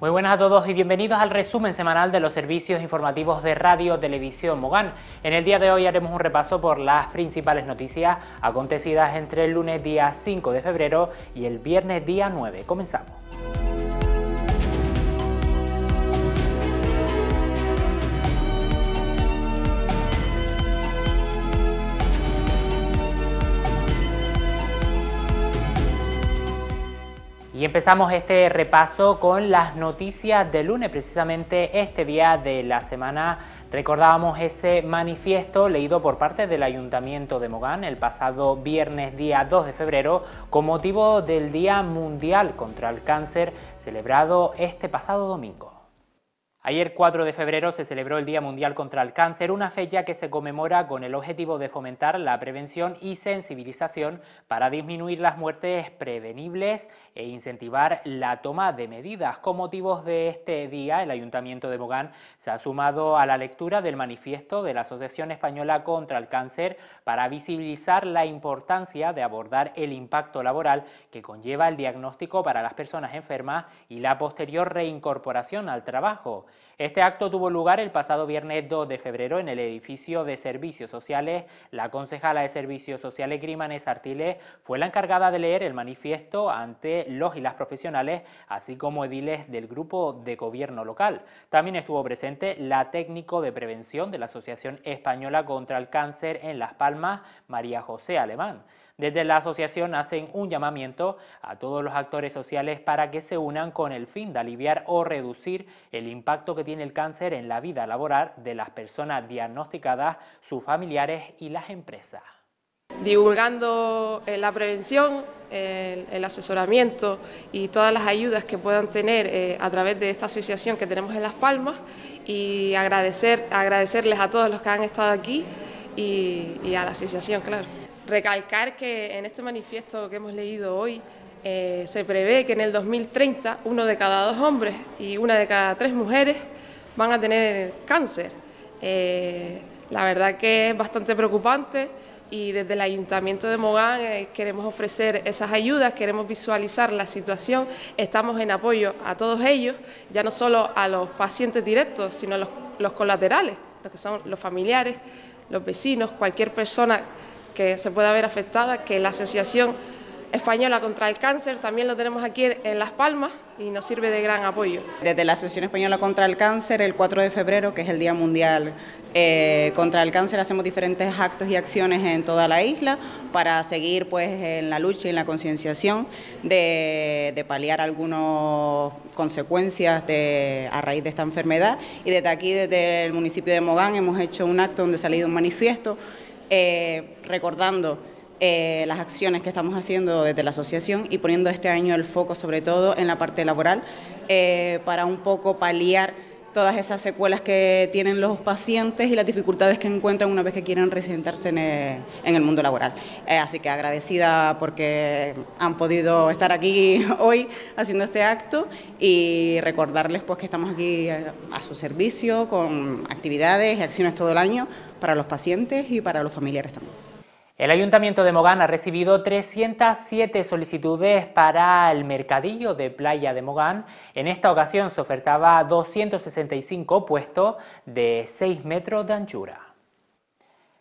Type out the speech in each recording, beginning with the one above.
Muy buenas a todos y bienvenidos al resumen semanal de los servicios informativos de Radio Televisión Mogán. En el día de hoy haremos un repaso por las principales noticias acontecidas entre el lunes día 5 de febrero y el viernes día 9. Comenzamos. Y empezamos este repaso con las noticias del lunes, precisamente este día de la semana. Recordábamos ese manifiesto leído por parte del Ayuntamiento de Mogán el pasado viernes día 2 de febrero con motivo del Día Mundial contra el Cáncer celebrado este pasado domingo. Ayer 4 de febrero se celebró el Día Mundial contra el Cáncer, una fecha que se conmemora con el objetivo de fomentar la prevención y sensibilización para disminuir las muertes prevenibles e incentivar la toma de medidas. Con motivos de este día, el Ayuntamiento de Mogán se ha sumado a la lectura del manifiesto de la Asociación Española contra el Cáncer para visibilizar la importancia de abordar el impacto laboral que conlleva el diagnóstico para las personas enfermas y la posterior reincorporación al trabajo. Este acto tuvo lugar el pasado viernes 2 de febrero en el edificio de Servicios Sociales. La concejala de Servicios Sociales Grímanes Artiles fue la encargada de leer el manifiesto ante los y las profesionales, así como ediles del grupo de gobierno local. También estuvo presente la técnico de prevención de la Asociación Española contra el Cáncer en Las Palmas, María José Alemán. Desde la asociación hacen un llamamiento a todos los actores sociales para que se unan con el fin de aliviar o reducir el impacto que tiene el cáncer en la vida laboral de las personas diagnosticadas, sus familiares y las empresas. Divulgando eh, la prevención, el, asesoramiento y todas las ayudas que puedan tener eh, a través de esta asociación que tenemos en Las Palmas y agradecerles a todos los que han estado aquí y a la asociación, claro. Recalcar que en este manifiesto que hemos leído hoy eh, se prevé que en el 2030 uno de cada dos hombres y una de cada tres mujeres van a tener cáncer. Eh, la verdad que es bastante preocupante y desde el Ayuntamiento de Mogán eh, queremos ofrecer esas ayudas, queremos visualizar la situación, estamos en apoyo a todos ellos, ya no solo a los pacientes directos, sino a los, los colaterales, los que son los familiares, los vecinos, cualquier persona que se pueda ver afectada, que la Asociación Española contra el Cáncer, también lo tenemos aquí en Las Palmas y nos sirve de gran apoyo. Desde la Asociación Española contra el Cáncer, el 4 de febrero, que es el Día Mundial eh, contra el Cáncer, hacemos diferentes actos y acciones en toda la isla para seguir pues, en la lucha y en la concienciación de, de, paliar algunas consecuencias de, a raíz de esta enfermedad. Y desde aquí, desde el municipio de Mogán, hemos hecho un acto donde ha salido un manifiesto eh, recordando eh, las acciones que estamos haciendo desde la asociación y poniendo este año el foco sobre todo en la parte laboral eh, para un poco paliar todas esas secuelas que tienen los pacientes y las dificultades que encuentran una vez que quieren residentarse en el, mundo laboral. así que agradecida porque han podido estar aquí hoy haciendo este acto y recordarles pues que estamos aquí a su servicio con actividades y acciones todo el año para los pacientes y para los familiares también. El Ayuntamiento de Mogán ha recibido 307 solicitudes para el mercadillo de playa de Mogán. En esta ocasión se ofertaba 265 puestos de 6 metros de anchura.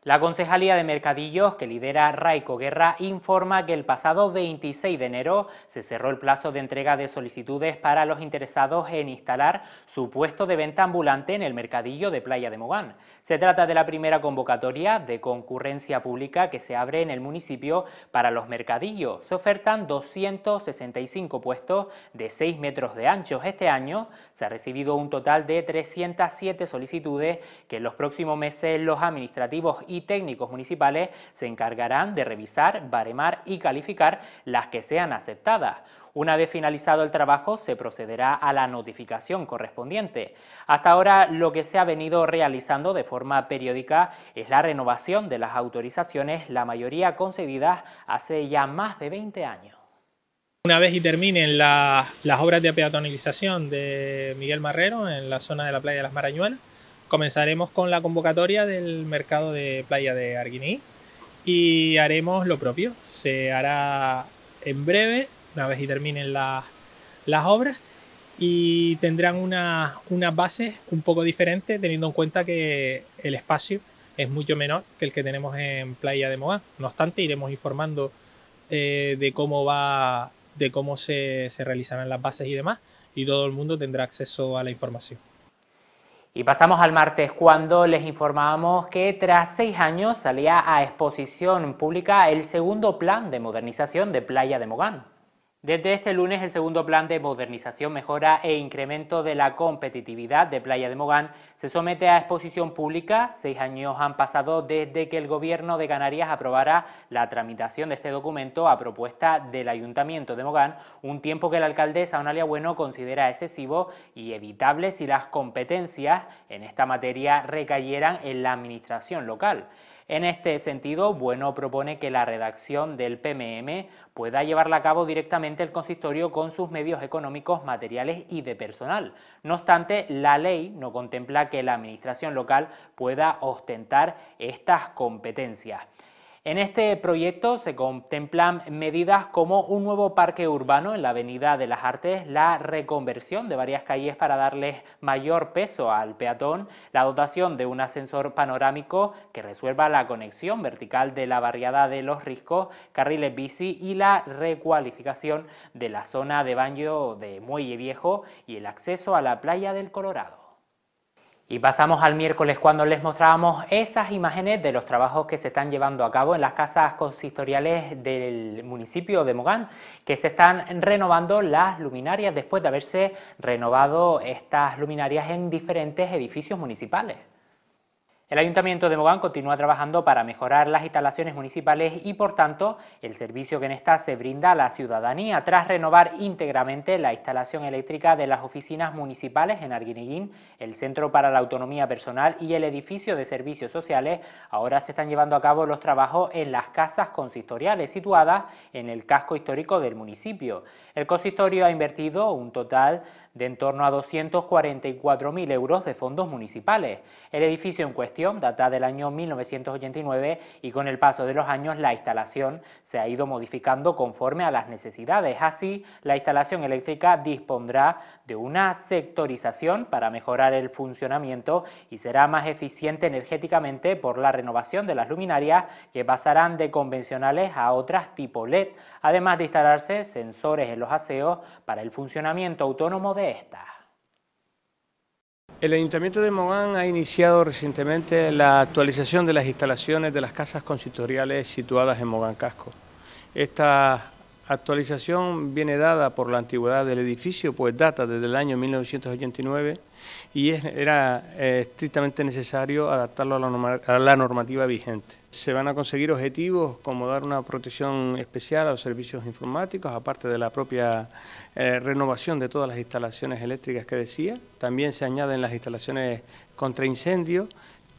La Concejalía de Mercadillos, que lidera Raico Guerra, informa que el pasado 26 de enero se cerró el plazo de entrega de solicitudes para los interesados en instalar su puesto de venta ambulante en el Mercadillo de Playa de Mogán. Se trata de la primera convocatoria de concurrencia pública que se abre en el municipio para los mercadillos. Se ofertan 265 puestos de 6 metros de ancho. Este año se ha recibido un total de 307 solicitudes que en los próximos meses los administrativos y técnicos municipales se encargarán de revisar, baremar y calificar las que sean aceptadas. Una vez finalizado el trabajo, se procederá a la notificación correspondiente. Hasta ahora, lo que se ha venido realizando de forma periódica es la renovación de las autorizaciones, la mayoría concedidas hace ya más de 20 años. Una vez y terminen las obras de peatonalización de Miguel Marrero en la zona de la playa de las Marañuelas, Comenzaremos con la convocatoria del mercado de playa de Arguiní y haremos lo propio. Se hará en breve, una vez que terminen las, obras, y tendrán unas bases un poco diferentes, teniendo en cuenta que el espacio es mucho menor que el que tenemos en Playa de Mogán. No obstante, iremos informando eh, de cómo va, de cómo se realizarán las bases y demás, y todo el mundo tendrá acceso a la información. Y pasamos al martes cuando les informábamos que tras seis años salía a exposición pública el segundo plan de modernización de Playa de Mogán. Desde este lunes, el segundo plan de modernización, mejora e incremento de la competitividad de Playa de Mogán se somete a exposición pública. Seis años han pasado desde que el Gobierno de Canarias aprobara la tramitación de este documento a propuesta del Ayuntamiento de Mogán, un tiempo que la alcaldesa Onalia Bueno considera excesivo y evitable si las competencias en esta materia recayeran en la Administración local. En este sentido, Bueno propone que la redacción del PMM pueda llevarla a cabo directamente el consistorio con sus medios económicos, materiales y de personal. No obstante, la ley no contempla que la administración local pueda ostentar estas competencias. En este proyecto se contemplan medidas como un nuevo parque urbano en la Avenida de las Artes, la reconversión de varias calles para darles mayor peso al peatón, la dotación de un ascensor panorámico que resuelva la conexión vertical de la barriada de Los Riscos, carriles bici y la recualificación de la zona de baño de Muelle Viejo y el acceso a la playa del Colorado. Y pasamos al miércoles cuando les mostrábamos esas imágenes de los trabajos que se están llevando a cabo en las casas consistoriales del municipio de Mogán, que se están renovando las luminarias después de haberse renovado estas luminarias en diferentes edificios municipales. El Ayuntamiento de Mogán continúa trabajando para mejorar las instalaciones municipales y, por tanto, el servicio que en esta se brinda a la ciudadanía tras renovar íntegramente la instalación eléctrica de las oficinas municipales en Arguineguín, el Centro para la Autonomía Personal y el edificio de servicios sociales. Ahora se están llevando a cabo los trabajos en las casas consistoriales situadas en el casco histórico del municipio. El consistorio ha invertido un total de en torno a 244.000 euros de fondos municipales. El edificio en cuestión data del año 1989 y con el paso de los años la instalación se ha ido modificando conforme a las necesidades. Así, la instalación eléctrica dispondrá de una sectorización para mejorar el funcionamiento y será más eficiente energéticamente por la renovación de las luminarias que pasarán de convencionales a otras tipo LED, además de instalarse sensores en los aseos para el funcionamiento autónomo de estas. El Ayuntamiento de Mogán ha iniciado recientemente la actualización de las instalaciones de las casas consistoriales situadas en Mogán Casco. Estas actualización viene dada por la antigüedad del edificio, pues data desde el año 1989 y era eh, estrictamente necesario adaptarlo a la, normativa vigente. Se van a conseguir objetivos como dar una protección especial a los servicios informáticos, aparte de la propia eh, renovación de todas las instalaciones eléctricas que decía. También se añaden las instalaciones contra incendios,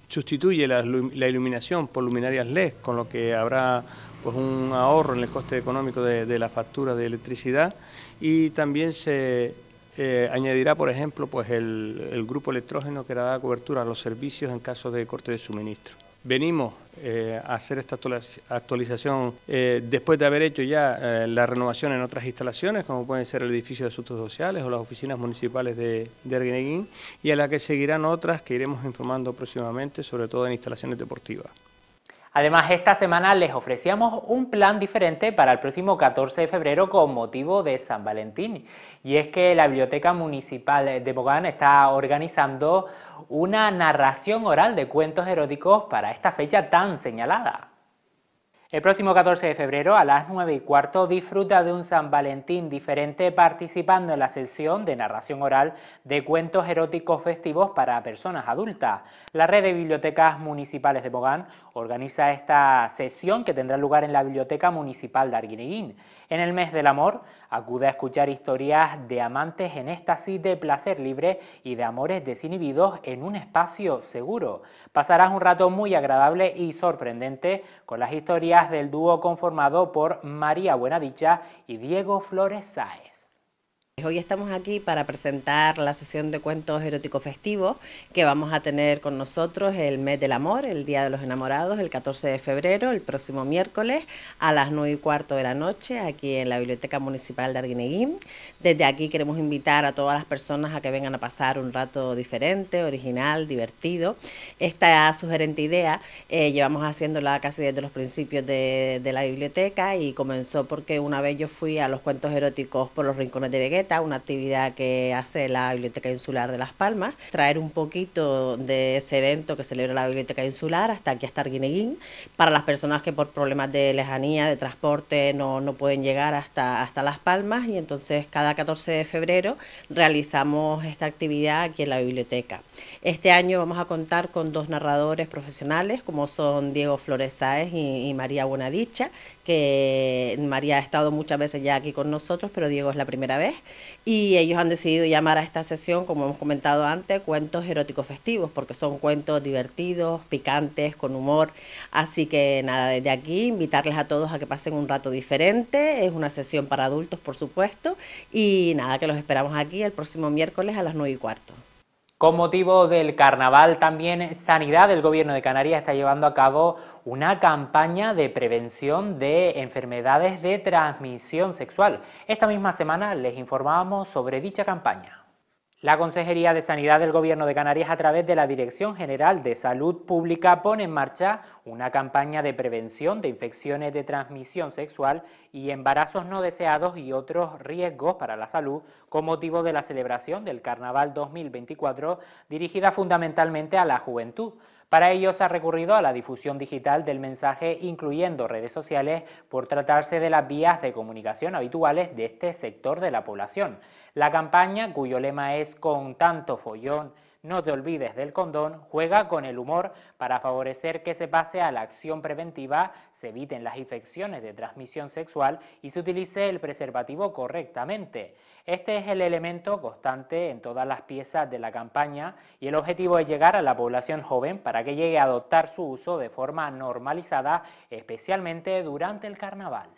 sustituye la, la iluminación por luminarias LED, con lo que habrá pues un ahorro en el coste económico de, la factura de electricidad y también se eh, añadirá, por ejemplo, pues el, grupo electrógeno que dará cobertura a los servicios en caso de corte de suministro. Venimos eh, a hacer esta actualización eh, después de haber hecho ya la renovación en otras instalaciones, como pueden ser el edificio de asuntos sociales o las oficinas municipales de, de Arguineguín, y a la que seguirán otras que iremos informando próximamente, sobre todo en instalaciones deportivas. Además, esta semana les ofrecíamos un plan diferente para el próximo 14 de febrero con motivo de San Valentín. Y es que la Biblioteca Municipal de Bogán está organizando una narración oral de cuentos eróticos para esta fecha tan señalada. El próximo 14 de febrero a las 9 y cuarto disfruta de un San Valentín diferente participando en la sesión de narración oral de cuentos eróticos festivos para personas adultas. La red de bibliotecas municipales de Bogán organiza esta sesión que tendrá lugar en la Biblioteca Municipal de Arguineguín. En el mes del amor, acude a escuchar historias de amantes en éxtasis, de placer libre y de amores desinhibidos en un espacio seguro. Pasarás un rato muy agradable y sorprendente con las historias del dúo conformado por María Buenadicha y Diego Flores Saez. Hoy estamos aquí para presentar la sesión de cuentos eróticos festivos que vamos a tener con nosotros el mes del amor, el Día de los Enamorados, el 14 de febrero, el próximo miércoles a las 9 y cuarto de la noche aquí en la Biblioteca Municipal de Arguineguín. Desde aquí queremos invitar a todas las personas a que vengan a pasar un rato diferente, original, divertido. Esta sugerente idea eh, llevamos haciéndola casi desde los principios de, la biblioteca y comenzó porque una vez yo fui a los cuentos eróticos por los rincones de Vegueta una actividad que hace la Biblioteca Insular de Las Palmas, traer un poquito de ese evento que celebra la Biblioteca Insular hasta aquí, hasta Arguineguín, para las personas que por problemas de lejanía, de transporte, no, pueden llegar hasta, Las Palmas y entonces cada 14 de febrero realizamos esta actividad aquí en la biblioteca. Este año vamos a contar con dos narradores profesionales como son Diego Flores Saez y, y María Buenadicha, que María ha estado muchas veces ya aquí con nosotros, pero Diego es la primera vez y ellos han decidido llamar a esta sesión, como hemos comentado antes, cuentos eróticos festivos, porque son cuentos divertidos, picantes, con humor. Así que nada, desde aquí invitarles a todos a que pasen un rato diferente. Es una sesión para adultos, por supuesto. Y nada, que los esperamos aquí el próximo miércoles a las 9 y cuarto. Con motivo del carnaval, también Sanidad del Gobierno de Canarias está llevando a cabo una campaña de prevención de enfermedades de transmisión sexual. Esta misma semana les informábamos sobre dicha campaña. La Consejería de Sanidad del Gobierno de Canarias, a través de la Dirección General de Salud Pública, pone en marcha una campaña de prevención de infecciones de transmisión sexual y embarazos no deseados y otros riesgos para la salud con motivo de la celebración del Carnaval 2024, dirigida fundamentalmente a la juventud. Para ello se ha recurrido a la difusión digital del mensaje incluyendo redes sociales por tratarse de las vías de comunicación habituales de este sector de la población. La campaña, cuyo lema es Con tanto follón, no te olvides del condón, juega con el humor para favorecer que se pase a la acción preventiva, se eviten las infecciones de transmisión sexual y se utilice el preservativo correctamente. Este es el elemento constante en todas las piezas de la campaña y el objetivo es llegar a la población joven para que llegue a adoptar su uso de forma normalizada, especialmente durante el carnaval.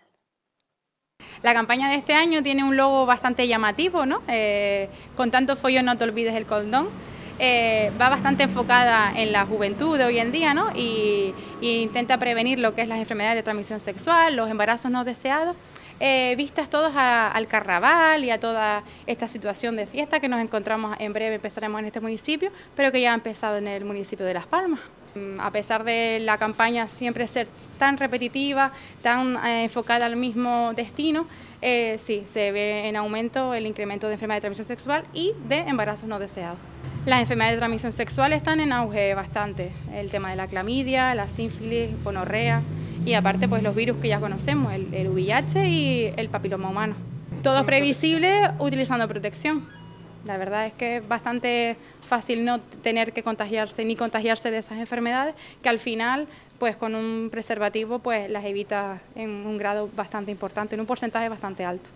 La campaña de este año tiene un logo bastante llamativo, ¿no? Eh, con tanto follo no te olvides el condón. Eh, va bastante enfocada en la juventud de hoy en día, ¿no? y intenta prevenir lo que es las enfermedades de transmisión sexual, los embarazos no deseados eh, vistas todas al carnaval y a toda esta situación de fiesta que nos encontramos en breve, empezaremos en este municipio, pero que ya ha empezado en el municipio de Las Palmas. Mm, a pesar de la campaña siempre ser tan repetitiva, tan eh, enfocada al mismo destino, eh, sí, se ve en aumento el incremento de enfermedades de transmisión sexual y de embarazos no deseados. Las enfermedades de transmisión sexual están en auge bastante, el tema de la clamidia, la sífilis, gonorrea y aparte pues los virus que ya conocemos, el, VIH y el papiloma humano. Todo previsible utilizando protección. La verdad es que es bastante fácil no tener que contagiarse ni contagiarse de esas enfermedades que al final pues con un preservativo pues las evita en un grado bastante importante, en un porcentaje bastante alto.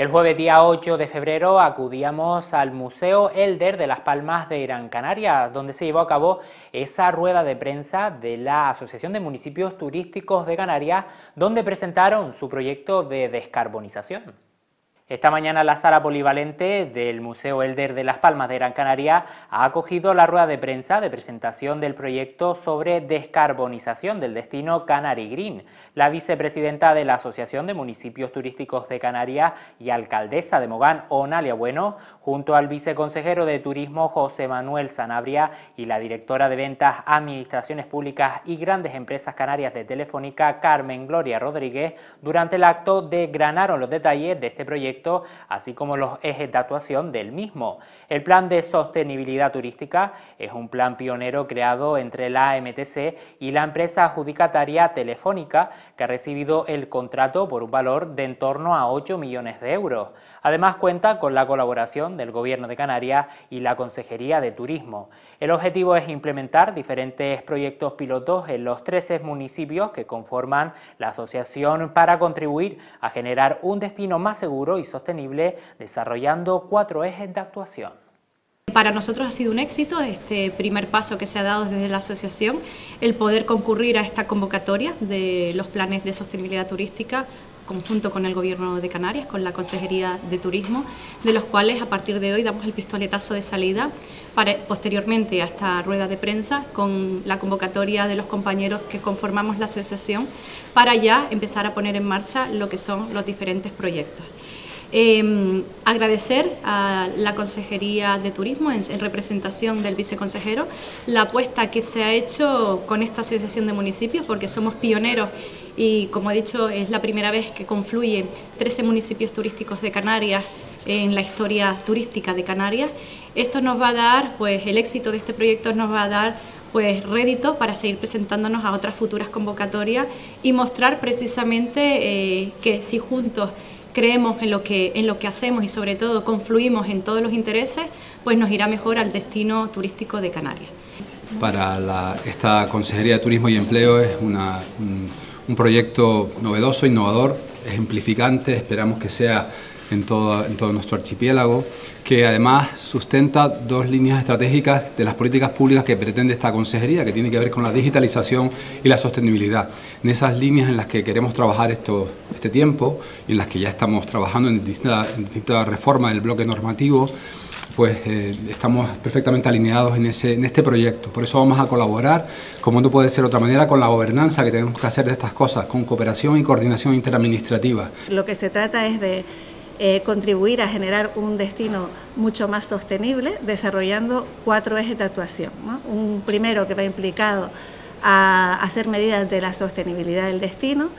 El jueves día 8 de febrero acudíamos al Museo Elder de Las Palmas de Gran Canaria, donde se llevó a cabo esa rueda de prensa de la Asociación de Municipios Turísticos de Canarias, donde presentaron su proyecto de descarbonización. Esta mañana la sala polivalente del Museo Elder de Las Palmas de Gran Canaria ha acogido la rueda de prensa de presentación del proyecto sobre descarbonización del destino Canary Green. La vicepresidenta de la Asociación de Municipios Turísticos de Canarias y alcaldesa de Mogán, Onalia Bueno, junto al viceconsejero de Turismo José Manuel Sanabria y la directora de Ventas, Administraciones Públicas y Grandes Empresas Canarias de Telefónica, Carmen Gloria Rodríguez, durante el acto desgranaron los detalles de este proyecto así como los ejes de actuación del mismo. El Plan de Sostenibilidad Turística es un plan pionero creado entre la MTC y la empresa adjudicataria Telefónica, que ha recibido el contrato por un valor de en torno a 8 millones de euros. Además cuenta con la colaboración del Gobierno de Canarias y la Consejería de Turismo. El objetivo es implementar diferentes proyectos pilotos en los 13 municipios que conforman la asociación para contribuir a generar un destino más seguro y sostenible desarrollando cuatro ejes de actuación. Para nosotros ha sido un éxito este primer paso que se ha dado desde la asociación, el poder concurrir a esta convocatoria de los planes de sostenibilidad turística conjunto con el Gobierno de Canarias, con la Consejería de Turismo, de los cuales a partir de hoy damos el pistoletazo de salida para posteriormente a esta rueda de prensa con la convocatoria de los compañeros que conformamos la asociación para ya empezar a poner en marcha lo que son los diferentes proyectos. Em, agradecer a la Consejería de Turismo, en, representación del viceconsejero, la apuesta que se ha hecho con esta Asociación de Municipios, porque somos pioneros y como he dicho es la primera vez que confluyen 13 municipios turísticos de Canarias en la historia turística de Canarias. Esto nos va a dar, pues el éxito de este proyecto nos va a dar pues rédito para seguir presentándonos a otras futuras convocatorias y mostrar precisamente eh, que si juntos creemos en lo, que, en lo que hacemos y sobre todo confluimos en todos los intereses, pues nos irá mejor al destino turístico de Canarias. Para esta Consejería de Turismo y Empleo es una un proyecto novedoso, innovador, ejemplificante, esperamos que sea en todo, nuestro archipiélago, que además sustenta dos líneas estratégicas de las políticas públicas que pretende esta consejería, que tiene que ver con la digitalización y la sostenibilidad. En esas líneas en las que queremos trabajar este tiempo y en las que ya estamos trabajando en distintas distinta reformas del bloque normativo, pues eh, estamos perfectamente alineados en, este proyecto. Por eso vamos a colaborar, como no puede ser de otra manera, con la gobernanza que tenemos que hacer de estas cosas, con cooperación y coordinación interadministrativa. Lo que se trata es de eh, contribuir a generar un destino mucho más sostenible desarrollando cuatro ejes de actuación. Un primero que va implicado a hacer medidas de la sostenibilidad del destino,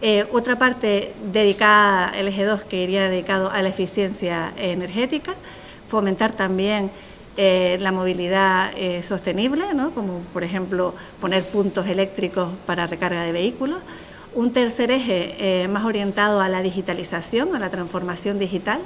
eh, otra parte dedicada, el eje 2, que iría dedicado a la eficiencia energética, fomentar también eh, la movilidad eh, sostenible, como por ejemplo poner puntos eléctricos para recarga de vehículos. Un tercer eje eh, más orientado a la digitalización, a la transformación digital.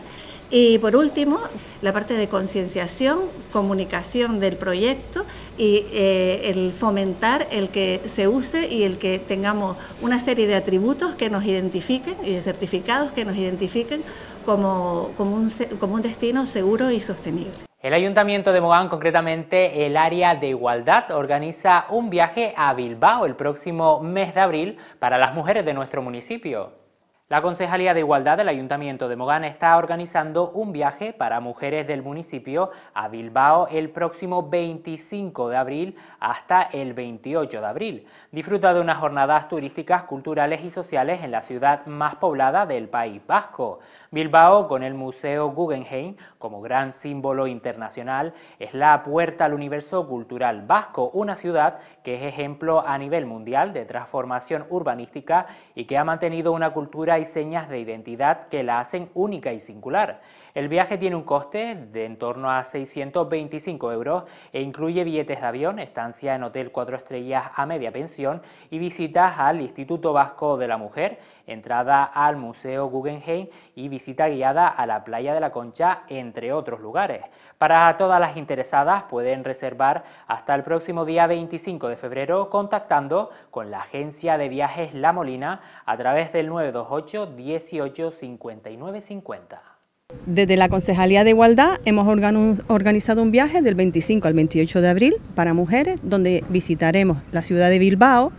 Y por último, la parte de concienciación, comunicación del proyecto y el fomentar el que se use y el que tengamos una serie de atributos que nos identifiquen y de certificados que nos identifiquen como, un, un destino seguro y sostenible. El Ayuntamiento de Mogán, concretamente el área de igualdad, organiza un viaje a Bilbao el próximo mes de abril para las mujeres de nuestro municipio. La Concejalía de Igualdad del Ayuntamiento de Mogán está organizando un viaje para mujeres del municipio a Bilbao el próximo 25 de abril hasta el 28 de abril. Disfruta de unas jornadas turísticas, culturales y sociales en la ciudad más poblada del País Vasco. Bilbao, con el Museo Guggenheim como gran símbolo internacional, es la puerta al universo cultural vasco, una ciudad que es ejemplo a nivel mundial de transformación urbanística y que ha mantenido una cultura y señas de identidad que la hacen única y singular. El viaje tiene un coste de en torno a 625 euros e incluye billetes de avión, estancia en hotel 4 estrellas a media pensión y visitas al Instituto Vasco de la Mujer, entrada al Museo Guggenheim y visita guiada a la Playa de la Concha, entre otros lugares. Para todas las interesadas pueden reservar hasta el próximo día 25 de febrero contactando con la agencia de viajes La Molina a través del 928 18 59 50. Desde la Concejalía de Igualdad hemos organizado un viaje del 25 al 28 de abril para mujeres, donde visitaremos la ciudad de Bilbao,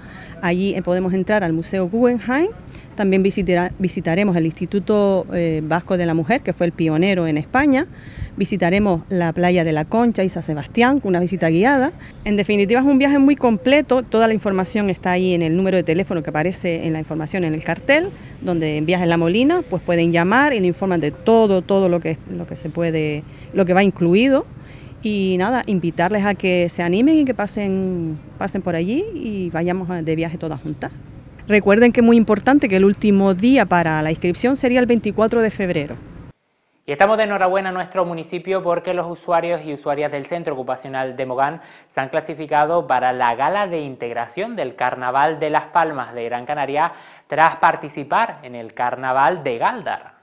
allí eh, podemos entrar al Museo Guggenheim, también visitaremos el Instituto eh, Vasco de la Mujer, que fue el pionero en España, Visitaremos la playa de La Concha y San Sebastián, con una visita guiada. En definitiva es un viaje muy completo, toda la información está ahí en el número de teléfono que aparece en la información en el cartel, donde en Viajes La Molina pues pueden llamar y le informan de todo, todo lo que, lo que se puede, lo que va incluido. Y nada, invitarles a que se animen y que pasen, pasen por allí y vayamos de viaje todas juntas. Recuerden que es muy importante que el último día para la inscripción sería el 24 de febrero. Y estamos de enhorabuena a nuestro municipio porque los usuarios y usuarias del Centro Ocupacional de Mogán se han clasificado para la gala de integración del Carnaval de Las Palmas de Gran Canaria tras participar en el Carnaval de Galdar.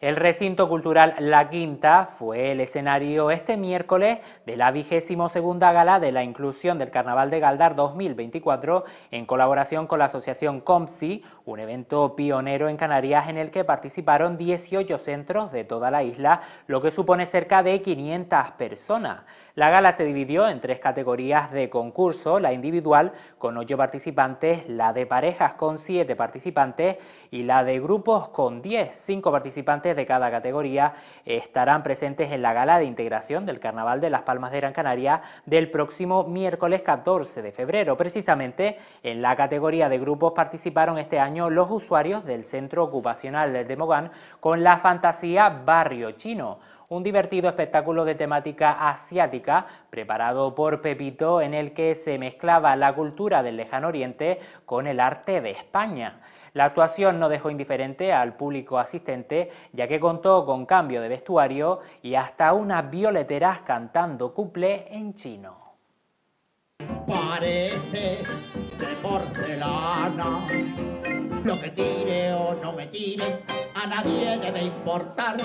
El recinto cultural La Quinta fue el escenario este miércoles de la vigésimo segunda gala de la inclusión del Carnaval de Galdar 2024 en colaboración con la asociación COMSI, un evento pionero en Canarias en el que participaron 18 centros de toda la isla, lo que supone cerca de 500 personas. La gala se dividió en tres categorías de concurso, la individual con ocho participantes, la de parejas con siete participantes y la de grupos con diez. Cinco participantes de cada categoría estarán presentes en la gala de integración del Carnaval de las Palmas de Gran Canaria del próximo miércoles 14 de febrero. Precisamente en la categoría de grupos participaron este año los usuarios del Centro Ocupacional de Mogán con la fantasía Barrio Chino un divertido espectáculo de temática asiática preparado por Pepito en el que se mezclaba la cultura del lejano oriente con el arte de España. La actuación no dejó indiferente al público asistente, ya que contó con cambio de vestuario y hasta unas violeteras cantando cuple en chino. Pareces de porcelana, lo que tire o no me tire, a nadie importar.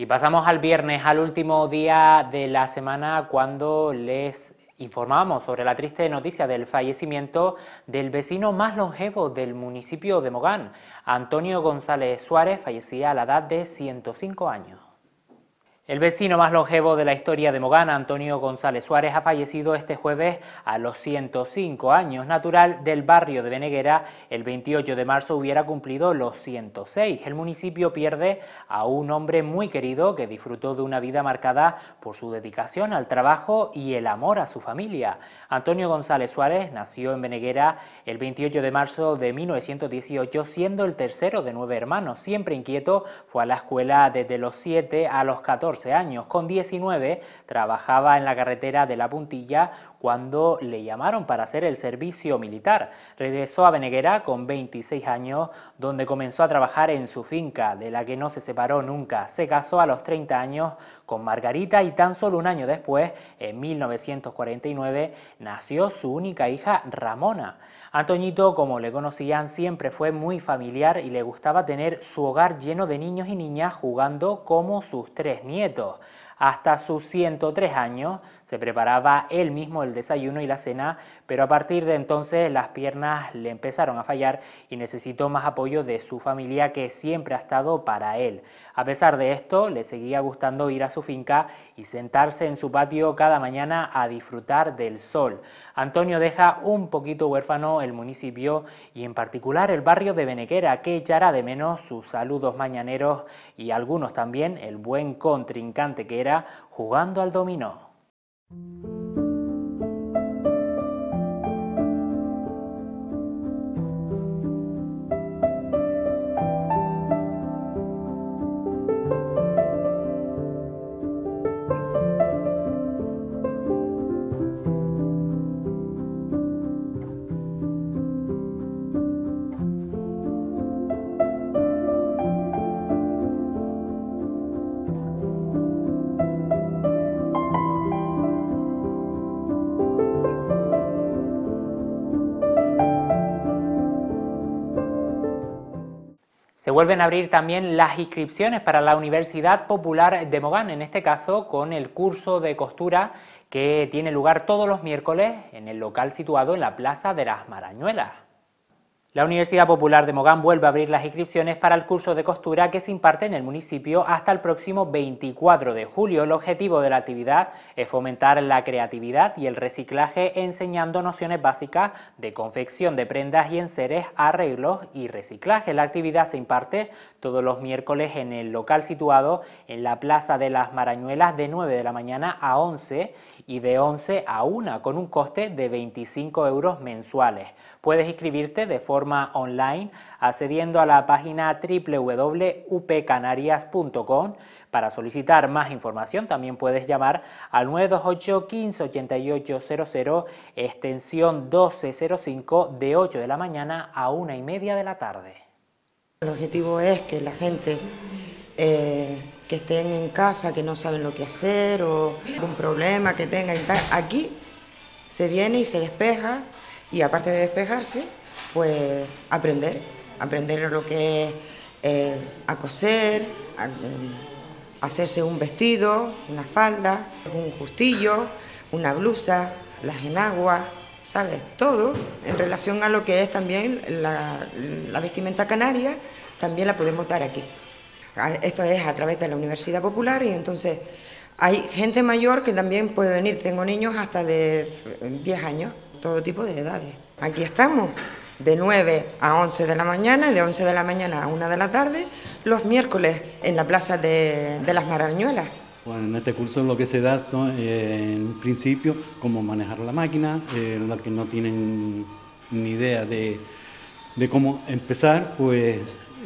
Y pasamos al viernes, al último día de la semana, cuando les informamos sobre la triste noticia del fallecimiento del vecino más longevo del municipio de Mogán. Antonio González Suárez fallecía a la edad de 105 años. El vecino más longevo de la historia de Mogana, Antonio González Suárez, ha fallecido este jueves a los 105 años. Natural del barrio de Beneguera, el 28 de marzo hubiera cumplido los 106. El municipio pierde a un hombre muy querido que disfrutó de una vida marcada por su dedicación al trabajo y el amor a su familia. Antonio González Suárez nació en Beneguera el 28 de marzo de 1918, siendo el tercero de nueve hermanos. Siempre inquieto, fue a la escuela desde los 7 a los 14 años. Con 19 trabajaba en la carretera de La Puntilla cuando le llamaron para hacer el servicio militar. Regresó a Veneguera con 26 años, donde comenzó a trabajar en su finca, de la que no se separó nunca. Se casó a los 30 años con Margarita y tan solo un año después, en 1949, nació su única hija Ramona. Antoñito, como le conocían, siempre fue muy familiar y le gustaba tener su hogar lleno de niños y niñas jugando como sus tres nietos. Hasta sus 103 años, se preparaba él mismo el desayuno y la cena, pero a partir de entonces las piernas le empezaron a fallar y necesitó más apoyo de su familia que siempre ha estado para él. A pesar de esto, le seguía gustando ir a su finca y sentarse en su patio cada mañana a disfrutar del sol. Antonio deja un poquito huérfano el municipio y en particular el barrio de Benequera, que echará de menos sus saludos mañaneros y algunos también el buen contrincante que era jugando al dominó. Thank you. vuelven a abrir también las inscripciones para la Universidad Popular de Mogán, en este caso con el curso de costura que tiene lugar todos los miércoles en el local situado en la Plaza de las Marañuelas. La Universidad Popular de Mogán vuelve a abrir las inscripciones para el curso de costura que se imparte en el municipio hasta el próximo 24 de julio. El objetivo de la actividad es fomentar la creatividad y el reciclaje enseñando nociones básicas de confección de prendas y enseres, arreglos y reciclaje. La actividad se imparte todos los miércoles en el local situado en la Plaza de las Marañuelas de 9 de la mañana a 11 y de 11 a 1 con un coste de 25 euros mensuales. Puedes inscribirte de forma online accediendo a la página www.upcanarias.com. Para solicitar más información también puedes llamar al 928 15 88 00 extensión 1205 de 8 de la mañana a 1 y media de la tarde. El objetivo es que la gente eh, que estén en casa, que no saben lo que hacer o algún problema que tengan y tal. Aquí se viene y se despeja y aparte de despejarse, pues aprender, aprender lo que es eh, a coser, a, mm, hacerse un vestido, una falda, un justillo, una blusa, las enaguas, ¿sabes? Todo en relación a lo que es también la vestimenta canaria, también la podemos dar aquí. Esto es a través de la Universidad Popular y entonces hay gente mayor que también puede venir. Tengo niños hasta de 10 años, todo tipo de edades. Aquí estamos, de 9 a 11 de la mañana de 11 de la mañana a 1 de la tarde, los miércoles en la Plaza de, las Marañuelas. Bueno, en este curso lo que se da son, eh, en principio, cómo manejar la máquina, eh, los que no tienen ni idea de, de cómo empezar, pues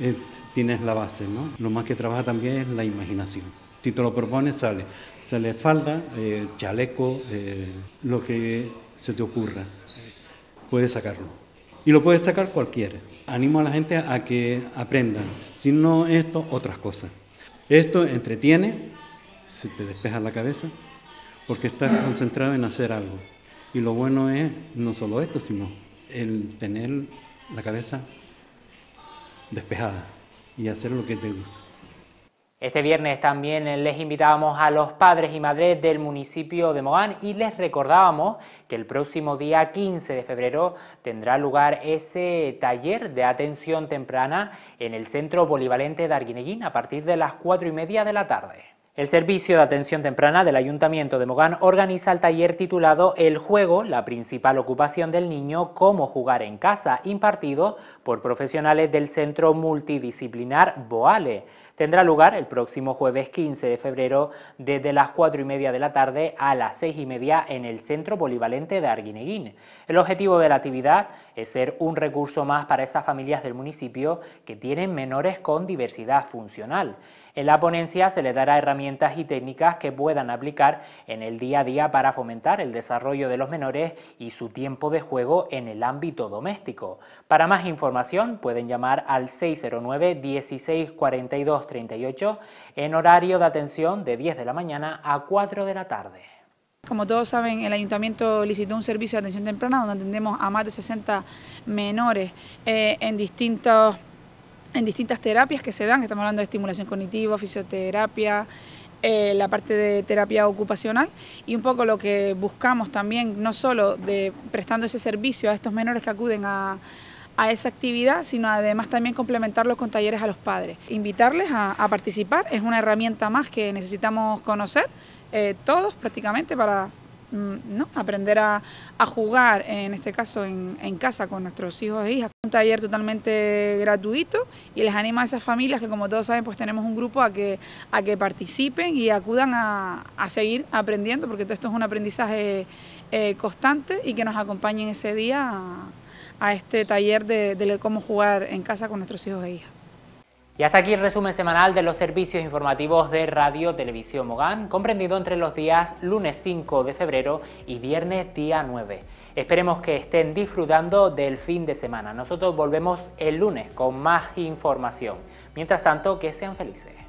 eh, tienes la base, ¿no? Lo más que trabaja también es la imaginación. Si te lo propones, sale. Se le falda, eh, chaleco, eh, lo que se te ocurra. Puedes sacarlo. Y lo puedes sacar cualquiera. Animo a la gente a que aprendan, si no esto, otras cosas. Esto entretiene, se te despeja la cabeza, porque estás concentrado en hacer algo. Y lo bueno es no solo esto, sino el tener la cabeza despejada y hacer lo que te gusta. Este viernes también les invitábamos a los padres y madres del municipio de Mogán y les recordábamos que el próximo día 15 de febrero tendrá lugar ese taller de atención temprana en el Centro Polivalente de Arguineguín a partir de las 4 y media de la tarde. El Servicio de Atención Temprana del Ayuntamiento de Mogán organiza el taller titulado El juego, la principal ocupación del niño, cómo jugar en casa, impartido por profesionales del Centro Multidisciplinar Boale. Tendrá lugar el próximo jueves 15 de febrero desde las 4 y media de la tarde a las 6 y media en el Centro Polivalente de Arguineguín. El objetivo de la actividad es ser un recurso más para esas familias del municipio que tienen menores con diversidad funcional. En la ponencia se les dará herramientas y técnicas que puedan aplicar en el día a día para fomentar el desarrollo de los menores y su tiempo de juego en el ámbito doméstico. Para más información pueden llamar al 609 16 42 38 en horario de atención de 10 de la mañana a 4 de la tarde. Como todos saben, el ayuntamiento licitó un servicio de atención temprana donde atendemos a más de 60 menores eh, en distintos en distintas terapias que se dan, estamos hablando de estimulación cognitiva, fisioterapia, eh, la parte de terapia ocupacional y un poco lo que buscamos también, no solo de prestando ese servicio a estos menores que acuden a, esa actividad, sino además también complementarlo con talleres a los padres. Invitarles a, participar es una herramienta más que necesitamos conocer eh, todos prácticamente para, Mm, ¿no? aprender a, jugar, en este caso en, casa con nuestros hijos e hijas. Un taller totalmente gratuito y les anima a esas familias que como todos saben pues tenemos un grupo a que, a que participen y acudan a, a seguir aprendiendo porque todo esto es un aprendizaje eh, constante y que nos acompañen ese día a, este taller de, de cómo jugar en casa con nuestros hijos e hijas. Y hasta aquí el resumen semanal de los servicios informativos de Radio Televisión Mogán, comprendido entre los días lunes 5 de febrero y viernes día 9. Esperemos que estén disfrutando del fin de semana. Nosotros volvemos el lunes con más información. Mientras tanto, que sean felices.